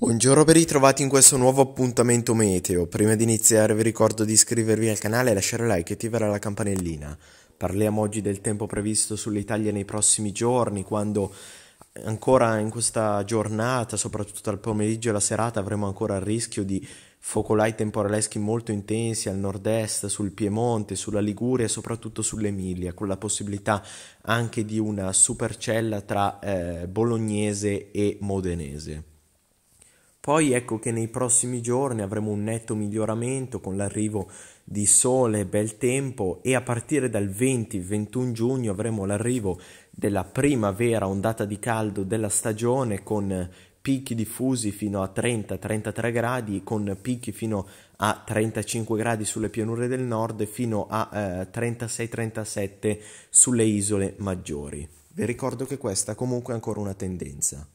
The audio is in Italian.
Buongiorno ben ritrovati in questo nuovo appuntamento meteo. Prima di iniziare vi ricordo di iscrivervi al canale, lasciare like e attivare la campanellina. Parliamo oggi del tempo previsto sull'Italia nei prossimi giorni, quando ancora in questa giornata, soprattutto al pomeriggio e la serata, avremo ancora il rischio di focolai temporaleschi molto intensi al nord-est, sul Piemonte, sulla Liguria e soprattutto sull'Emilia, con la possibilità anche di una supercella tra eh, bolognese e modenese. Poi ecco che nei prossimi giorni avremo un netto miglioramento con l'arrivo di sole, e bel tempo e a partire dal 20-21 giugno avremo l'arrivo della primavera ondata di caldo della stagione con picchi diffusi fino a 30-33 gradi con picchi fino a 35 gradi sulle pianure del nord e fino a eh, 36-37 sulle isole maggiori. Vi ricordo che questa comunque è ancora una tendenza.